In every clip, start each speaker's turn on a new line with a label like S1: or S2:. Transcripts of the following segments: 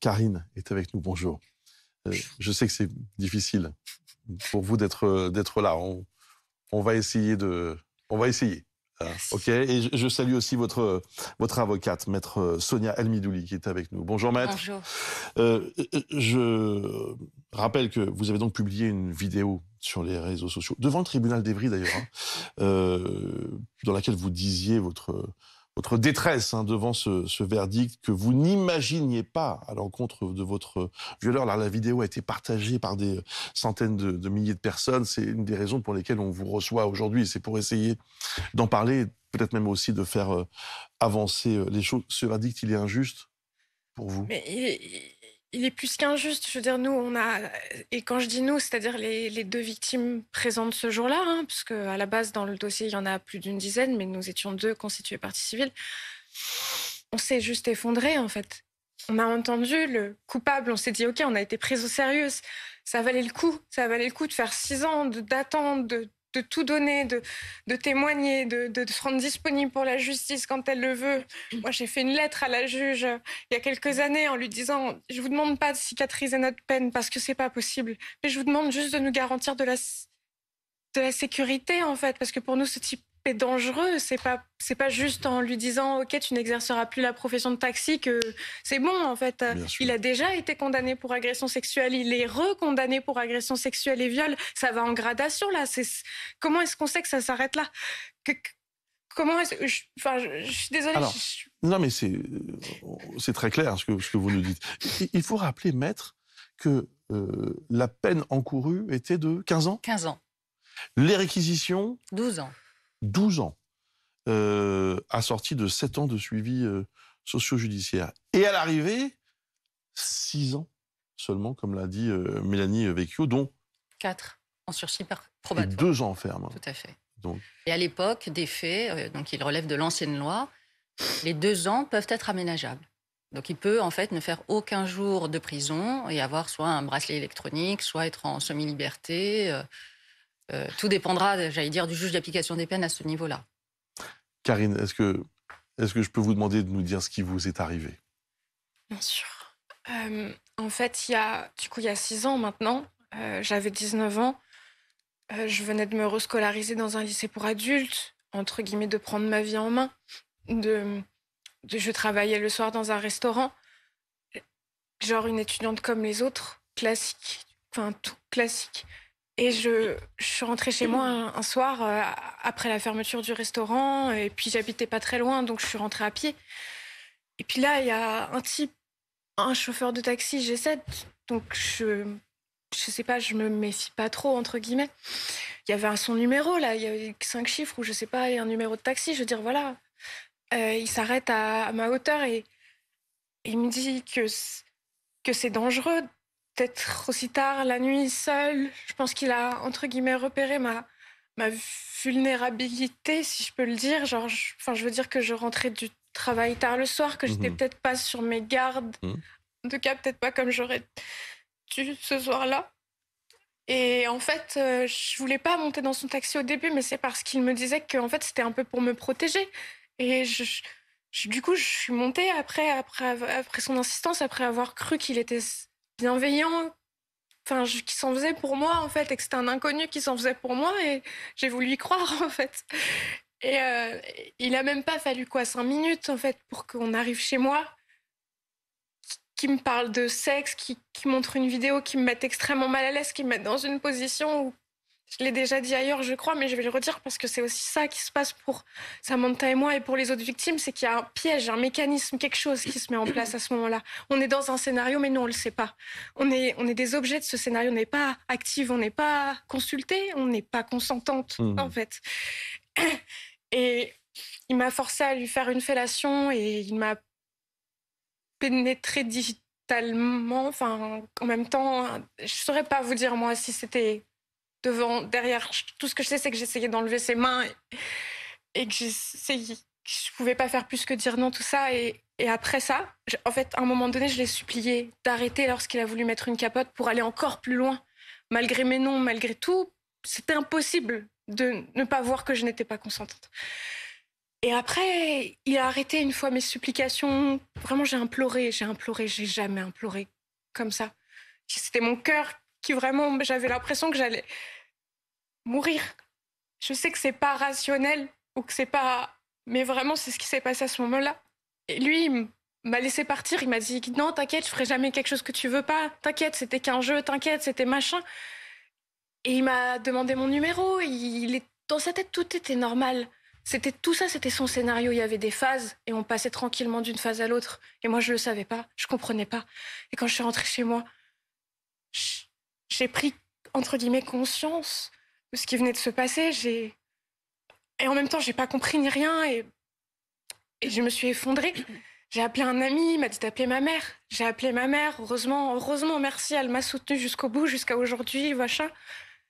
S1: Karine est avec nous. Bonjour. Euh, je sais que c'est difficile pour vous d'être euh, d'être là. On, va essayer de, on va essayer. Ah, ok. Et je, salue aussi votre votre avocate, maître euh, Sonia Elmidouli, qui est avec nous. Bonjour, maître. Bonjour. je rappelle que vous avez donc publié une vidéo sur les réseaux sociaux devant le tribunal d'Evry d'ailleurs, hein, dans laquelle vous disiez votre votre détresse hein, devant ce, verdict que vous n'imaginiez pas à l'encontre de votre euh, violeur. la vidéo a été partagée par des euh, centaines de, milliers de personnes. C'est une des raisons pour lesquelles on vous reçoit aujourd'hui. C'est pour essayer d'en parler, peut-être même aussi de faire euh, avancer les choses. Ce verdict, il est injuste pour vous
S2: Mais,
S3: il est plus qu'injuste. Je veux dire, nous, on a, et quand je dis nous, c'est-à-dire les, deux victimes présentes ce jour-là, hein, parce que à la base, dans le dossier, il y en a plus d'une dizaine, mais nous étions deux constitués partie civile. On s'est juste effondré, en fait. On a entendu le coupable, on s'est dit, OK, on a été pris au sérieux. Ça valait le coup. Ça valait le coup de faire six ans d'attente, de, de tout donner, de, témoigner, de, se rendre disponible pour la justice quand elle le veut. Moi, j'ai fait une lettre à la juge euh, il y a quelques années en lui disant Je vous demande pas de cicatriser notre peine parce que c'est pas possible, mais je vous demande juste de nous garantir de la, de la sécurité, en fait, parce que pour nous, ce type dangereux. C'est pas c'est pas juste en lui disant ok tu n'exerceras plus la profession de taxi que c'est bon en fait. il a déjà été condamné pour agression sexuelle, il est recondamné pour agression sexuelle et viol. Ça va en gradation là. C'est comment est-ce qu'on sait que ça s'arrête là Comment est-ce je... Enfin, je... suis désolée.
S1: non mais c'est euh, c'est très clair ce que ce que vous nous dites. Il faut rappeler maître que euh, la peine encourue était de 15 ans. 15 ans. Les réquisitions 12 ans. 12 ans, euh, assorti de 7 ans de suivi euh, socio-judiciaire. Et à l'arrivée, 6 ans seulement, comme l'a dit euh, Mélanie Vecchio, dont... 4 en sursis probatoire. 2 ans en ferme. Tout à fait.
S2: Et à l'époque, des faits, euh, donc il relève de l'ancienne loi, les 2 ans peuvent être aménageables. Donc il peut en fait ne faire aucun jour de prison et avoir soit un bracelet électronique, soit être en semi-liberté. Euh, tout dépendra, j'allais dire, du juge d'application des peines à ce niveau-là.
S1: Karine, est-ce que, je peux vous demander de nous dire ce qui vous est arrivé
S2: Bien sûr.
S3: Euh, en fait, il y a, du coup, il y a six ans maintenant, euh, j'avais 19 ans. je venais de me rescolariser dans un lycée pour adultes, entre guillemets, de prendre ma vie en main. De, de je travaillais le soir dans un restaurant, genre une étudiante comme les autres, classique, enfin tout classique. Et je, suis rentrée chez moi un, soir euh, après la fermeture du restaurant, et puis j'habitais pas très loin, donc je suis rentrée à pied. Et puis là, il y a un type, un chauffeur de taxi G7, donc je, je sais pas, je me méfie pas trop, entre guillemets. Il y avait un son numéro, là, il y avait cinq chiffres, ou je sais pas, et un numéro de taxi, je veux dire, voilà. Euh, il s'arrête à, ma hauteur et, il me dit que, que c'est dangereux peut-être aussi tard la nuit seule. Je pense qu'il a, entre guillemets, repéré ma, ma vulnérabilité, si je peux le dire. Genre, je, enfin, je veux dire que je rentrais du travail tard le soir, que j'étais mhm. peut-être pas sur mes gardes. de mhm. En tout cas, peut-être pas comme j'aurais dû ce soir-là. Et en fait, euh, je voulais pas monter dans son taxi au début, mais c'est parce qu'il me disait que en fait, c'était un peu pour me protéger. Et du coup, je suis montée après, après, après son insistance, après avoir cru qu'il était bienveillant, enfin, qui s'en faisait pour moi, en fait, et que c'était un inconnu qui s'en faisait pour moi, et j'ai voulu y croire, en fait. Et euh, il a même pas fallu quoi, cinq minutes, en fait, pour qu'on arrive chez moi, qui me parle de sexe, qui, qui montre une vidéo, qui me met extrêmement mal à l'aise, qui me met dans une position où je l'ai déjà dit ailleurs, je crois, mais je vais le redire parce que c'est aussi ça qui se passe pour Samantha et moi et pour les autres victimes, c'est qu'il y a un piège, un mécanisme, quelque chose qui se met en place à ce moment-là. On est dans un scénario, mais nous, on le sait pas. On est, on est des objets de ce scénario, on n'est pas active, on n'est pas consulté, on n'est pas consentante, mmh. en fait. Et il m'a forcé à lui faire une fellation et il m'a pénétré digitalement, enfin, en même temps, je saurais pas vous dire moi si c'était devant, derrière. Tout ce que je sais, c'est que j'essayais d'enlever ses mains et, que Je pouvais pas faire plus que dire non, tout ça. Et, après ça, en fait, à un moment donné, je l'ai supplié d'arrêter lorsqu'il a voulu mettre une capote pour aller encore plus loin. Malgré mes noms, malgré tout, c'était impossible de ne pas voir que je n'étais pas consentante. Et après, il a arrêté une fois mes supplications. Vraiment, j'ai imploré, j'ai imploré, j'ai jamais imploré comme ça. C'était mon cœur qui vraiment, j'avais l'impression que j'allais, mourir. Je sais que c'est pas rationnel ou que c'est pas. Mais vraiment, c'est ce qui s'est passé à ce moment-là. Et lui, il m'a laissé partir. Il m'a dit Non, t'inquiète, je ferai jamais quelque chose que tu veux pas. T'inquiète, c'était qu'un jeu. T'inquiète, c'était machin. Et il m'a demandé mon numéro. Il est dans sa tête, tout était normal. C'était tout ça, c'était son scénario. Il y avait des phases et on passait tranquillement d'une phase à l'autre. Et moi, je le savais pas, je comprenais pas. Et quand je suis rentrée chez moi, j'ai pris entre guillemets conscience ce qui venait de se passer. J'ai et en même temps, j'ai pas compris ni rien et, et je me suis effondrée. J'ai appelé un ami, il m'a dit d'appeler ma mère. J'ai appelé ma mère, heureusement, heureusement, merci, elle m'a soutenue jusqu'au bout, jusqu'à aujourd'hui, machin.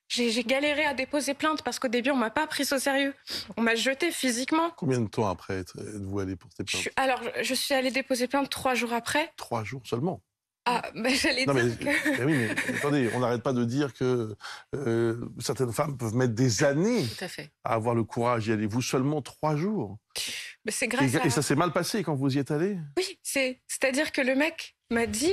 S3: J'ai galéré à déposer plainte parce qu'au début, on m'a pas pris au sérieux. On m'a jetée physiquement.
S1: Combien de temps après êtes-vous allée porter plainte
S3: Alors, je suis allée déposer plainte trois jours après.
S1: Trois jours seulement
S3: ah, bah, j'allais dire
S1: attendez, on n'arrête pas de dire que euh, certaines femmes peuvent mettre des années à, avoir le courage. Y allez-vous seulement trois jours
S3: mais c'est grâce et, et ça s'est
S1: mal passé quand vous y êtes allé
S3: Oui, c'est, c'est-à-dire que le mec m'a dit,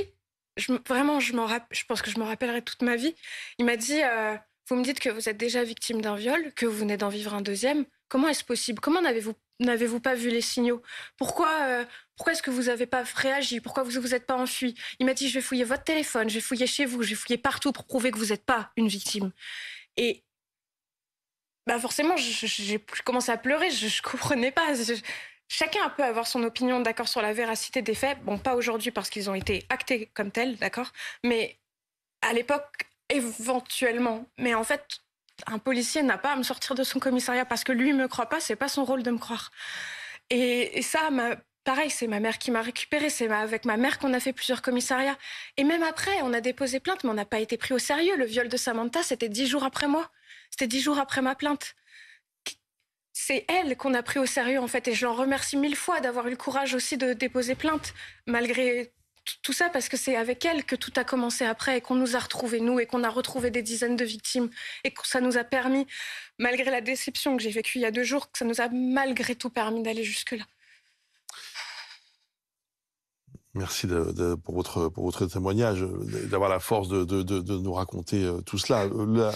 S3: je, vraiment, je, m'en je pense que je m'en rappellerai toute ma vie, il m'a dit, euh, vous me dites que vous êtes déjà victime d'un viol, que vous venez d'en vivre un deuxième, comment est-ce possible Comment navez avez-vous n'avez-vous pas vu les signaux Pourquoi, euh, pourquoi est-ce que vous n'avez pas réagi Pourquoi vous ne vous êtes pas enfui Il m'a dit, je vais fouiller votre téléphone, je vais fouiller chez vous, je vais fouiller partout pour prouver que vous n'êtes pas une victime. Et bah forcément, j'ai commencé à pleurer, je ne comprenais pas. chacun peut avoir son opinion, d'accord, sur la véracité des faits. Bon, pas aujourd'hui parce qu'ils ont été actés comme tels, d'accord, mais à l'époque, éventuellement. Mais en fait, un policier n'a pas à me sortir de son commissariat parce que lui ne me croit pas, c'est pas son rôle de me croire. Et, ça, ma, pareil, c'est ma mère qui m'a récupéré c'est avec ma mère qu'on a fait plusieurs commissariats. Et même après, on a déposé plainte, mais on n'a pas été pris au sérieux. Le viol de Samantha, c'était dix jours après moi. C'était dix jours après ma plainte. C'est elle qu'on a pris au sérieux, en fait, et je l'en remercie mille fois d'avoir eu le courage aussi de déposer plainte, malgré tout ça parce que c'est avec elle que tout a commencé après et qu'on nous a retrouvés, nous, et qu'on a retrouvé des dizaines de victimes et que ça nous a permis, malgré la déception que j'ai vécue il y a deux jours, que ça nous a malgré tout permis d'aller jusque-là.
S1: Merci pour, votre, pour votre témoignage, d'avoir la force de, de, nous raconter euh, tout cela. Euh, la,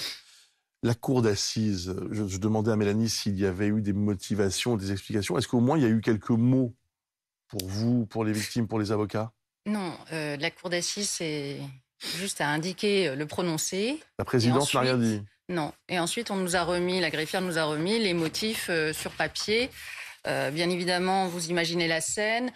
S1: la cour d'assises, je, je demandais à Mélanie s'il y avait eu des motivations, des explications. Est-ce qu'au moins il y a eu quelques mots pour vous, pour les victimes, pour les avocats
S2: non, euh, la cour d'assises, est juste à indiquer euh, le prononcé.
S1: La présidence n'a rien dit
S2: Non. Et ensuite, on nous a remis, la greffière nous a remis les motifs euh, sur papier. bien évidemment, vous imaginez la scène.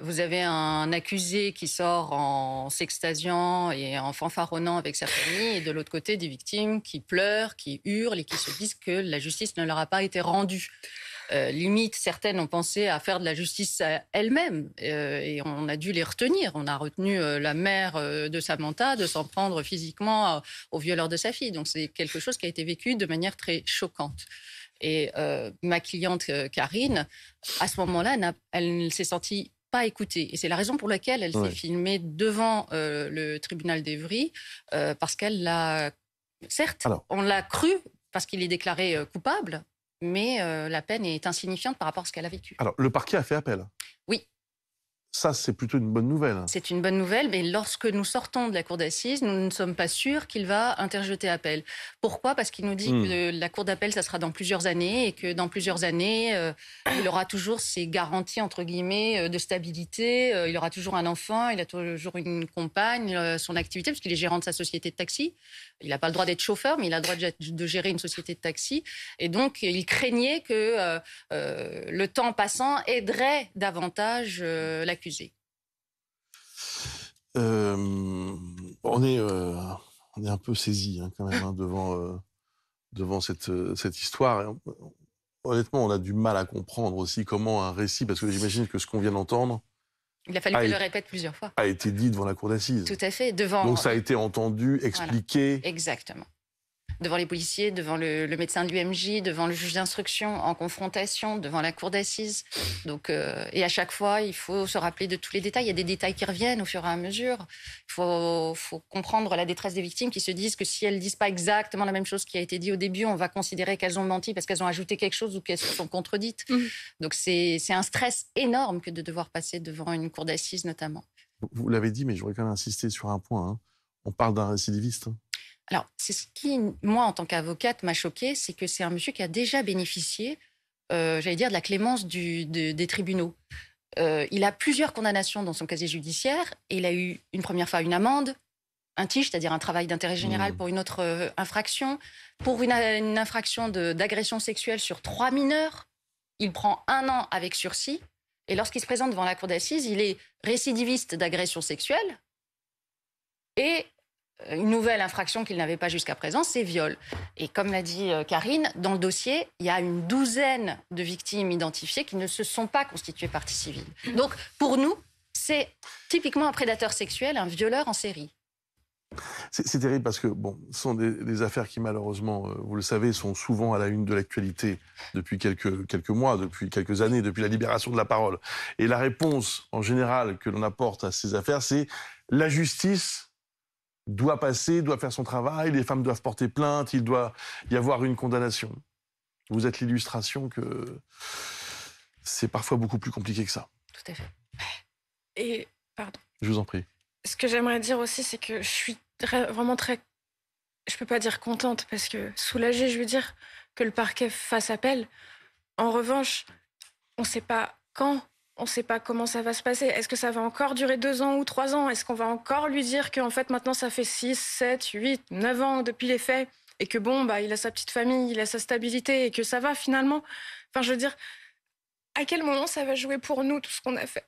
S2: Vous avez un accusé qui sort en s'extasiant et en fanfaronnant avec sa famille, et de l'autre côté, des victimes qui pleurent, qui hurlent et qui se disent que la justice ne leur a pas été rendue. Euh, limite, certaines ont pensé à faire de la justice elles-mêmes euh, et on a dû les retenir. On a retenu euh, la mère de Samantha de s'en prendre physiquement au violeur de sa fille. Donc c'est quelque chose qui a été vécu de manière très choquante. Et ma cliente Karine, à ce moment-là, elle ne s'est sentie pas écoutée. Et c'est la raison pour laquelle elle s'est filmée devant le tribunal d'Evry, parce qu'elle l'a. Certes, on l'a cru parce qu'il est déclaré coupable, mais euh, la peine est insignifiante par rapport à ce qu'elle a vécu.
S1: Alors, le parquet a fait appel Oui, ça, c'est plutôt une bonne nouvelle. Hein.
S2: C'est une bonne nouvelle, mais lorsque nous sortons de la cour d'assises, nous ne sommes pas sûrs qu'il va interjeter appel. Pourquoi Parce qu'il nous dit hmm. que la cour d'appel, ça sera dans plusieurs années et que dans plusieurs années, euh, il aura toujours ses garanties, entre guillemets, euh, de stabilité. Euh, il aura toujours un enfant, il a toujours une compagne, son activité, puisqu'il est gérant de sa société de taxi. Il n'a pas le droit d'être chauffeur, mais il a le droit de gérer une société de taxi. Et donc, il craignait que le temps passant aiderait davantage la
S1: euh, on, est, euh, on est un peu saisi hein, quand même hein, devant, euh, devant cette, cette histoire. honnêtement, on a du mal à comprendre aussi comment un récit, parce que j'imagine que ce qu'on vient d'entendre.
S2: Il a fallu que le répète plusieurs fois. A
S1: été dit devant la cour d'assises. Tout
S2: à fait, devant. Donc ça a
S1: été entendu, expliqué.
S2: Exactement devant les policiers, devant le, médecin de l'UMJ, devant le juge d'instruction, en confrontation, devant la cour d'assises. Donc, euh, et à chaque fois, il faut se rappeler de tous les détails. Il y a des détails qui reviennent au fur et à mesure. Il faut, comprendre la détresse des victimes qui se disent que si elles disent pas exactement la même chose qui a été dit au début, on va considérer qu'elles ont menti parce qu'elles ont ajouté quelque chose ou qu'elles se sont contredites. Mmh. Donc, c'est un stress énorme que de devoir passer devant une cour d'assises, notamment.
S1: Vous l'avez dit, mais voudrais quand même insister sur un point. Hein. On parle d'un récidiviste. Hein.
S2: Alors, c'est ce qui, moi, en tant qu'avocate, m'a choqué, c'est que c'est un monsieur qui a déjà bénéficié, euh, j'allais dire, de la clémence des tribunaux. Euh, il a plusieurs condamnations dans son casier judiciaire et il a eu une première fois une amende, un tige, c'est-à-dire un travail d'intérêt général mmh. pour une autre euh, infraction, pour une, une infraction d'agression sexuelle sur trois mineurs. Il prend un an avec sursis et lorsqu'il se présente devant la cour d'assises, il est récidiviste d'agression sexuelle et une nouvelle infraction qu'il n'avait pas jusqu'à présent, c'est viol. Et comme l'a dit euh, Karine, dans le dossier, il y a une douzaine de victimes identifiées qui ne se sont pas constituées partie civile. Donc pour nous, c'est typiquement un prédateur sexuel, un violeur en série.
S1: C'est terrible parce que bon, ce sont des, affaires qui malheureusement, euh, vous le savez, sont souvent à la une de l'actualité depuis quelques, quelques mois, depuis quelques années, depuis la libération de la parole. Et la réponse en général que l'on apporte à ces affaires, c'est la justice doit passer, doit faire son travail, les femmes doivent porter plainte, il doit y avoir une condamnation. Vous êtes l'illustration que c'est parfois beaucoup plus compliqué que ça.
S3: Tout à fait. Et, pardon. Je vous en prie. Ce que j'aimerais dire aussi, c'est que je suis vraiment très. Je peux pas dire contente, parce que soulagée, je veux dire que le parquet fasse appel. En revanche, on ne sait pas quand on ne sait pas comment ça va se passer. Est-ce que ça va encore durer deux ans ou trois ans Est-ce qu'on va encore lui dire qu'en fait maintenant ça fait six, sept, huit, neuf ans depuis les faits et que bon, bah, il a sa petite famille, il a sa stabilité et que ça va finalement Enfin, je veux dire, à quel moment ça va jouer pour nous tout ce qu'on a fait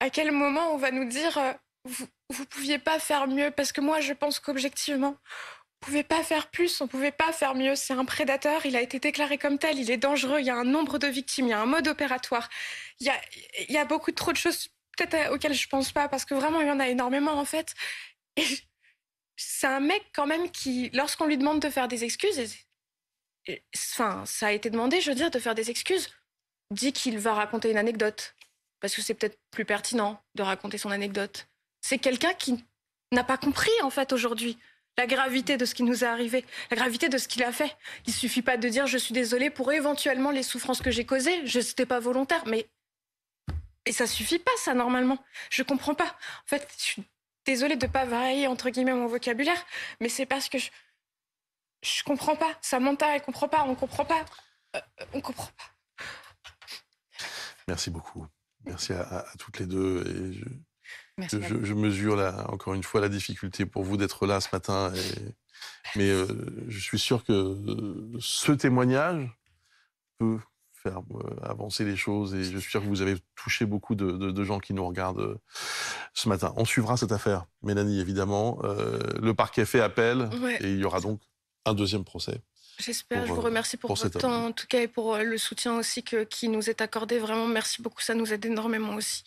S3: À quel moment on va nous dire euh, vous, vous pouviez pas faire mieux Parce que moi, je pense qu'objectivement, on pouvait pas faire plus, on pouvait pas faire mieux. C'est un prédateur, il a été déclaré comme tel, il est dangereux, il y a un nombre de victimes, il y a un mode opératoire. Il y a, il y a beaucoup trop de choses peut-être euh, auxquelles je pense pas parce que vraiment il y en a énormément en fait. c'est un mec quand même qui, lorsqu'on lui demande de faire des excuses, enfin ça a été demandé, je veux dire, de faire des excuses, dit qu'il va raconter une anecdote parce que c'est peut-être plus pertinent de raconter son anecdote. C'est quelqu'un qui n'a pas compris en fait aujourd'hui la gravité de ce qui nous est arrivé, la gravité de ce qu'il a fait. Il suffit pas de dire je suis désolé pour éventuellement les souffrances que j'ai causées, je n'étais pas volontaire, mais et ça suffit pas ça normalement. Je comprends pas. En fait, je suis désolé de pas varier entre guillemets mon vocabulaire, mais c'est parce que je je comprends pas. Samantha, elle comprend pas, on comprend pas, euh, on comprend pas.
S1: Merci beaucoup. Merci à, toutes les deux. Et je, mesure encore une fois la difficulté pour vous d'être là ce matin. mais euh, je suis sûr que ce témoignage peut faire euh, avancer les choses et je suis sûr que vous avez touché beaucoup de, gens qui nous regardent euh, ce matin. On suivra cette affaire, Mélanie, évidemment. le parquet fait appel et il y aura donc un deuxième procès.
S3: J'espère, je vous remercie pour, pour votre temps en tout cas et pour le soutien aussi qui nous est accordé. Vraiment, merci beaucoup, ça nous aide énormément aussi.